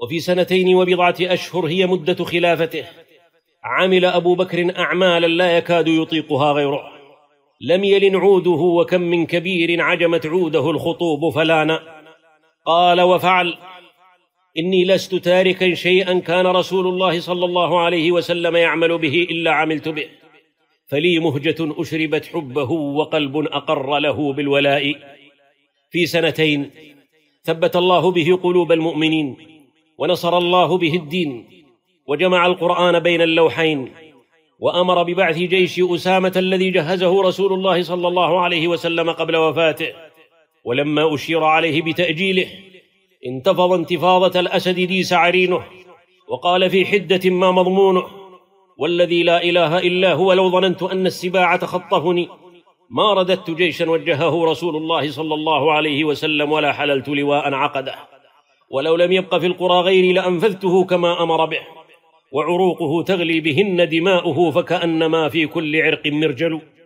وفي سنتين وبضعة أشهر هي مدة خلافته عمل أبو بكر أعمالا لا يكاد يطيقها غيره لم يلن عوده وكم من كبير عجمت عوده الخطوب فلانا قال وفعل إني لست تاركا شيئا كان رسول الله صلى الله عليه وسلم يعمل به إلا عملت به فلي مهجة أشربت حبه وقلب أقر له بالولاء في سنتين ثبت الله به قلوب المؤمنين ونصر الله به الدين وجمع القرآن بين اللوحين وأمر ببعث جيش أسامة الذي جهزه رسول الله صلى الله عليه وسلم قبل وفاته ولما أشير عليه بتأجيله انتفض انتفاضة الأسد ديس عرينه وقال في حدة ما مضمونه والذي لا إله إلا هو لو ظننت أن السباع تخطفني ما رددت جيشا وجهه رسول الله صلى الله عليه وسلم ولا حللت لواء عقده ولو لم يبق في القرى غيري لأنفذته كما أمر به وعروقه تغلي بهن دماؤه فكأنما في كل عرق مرجل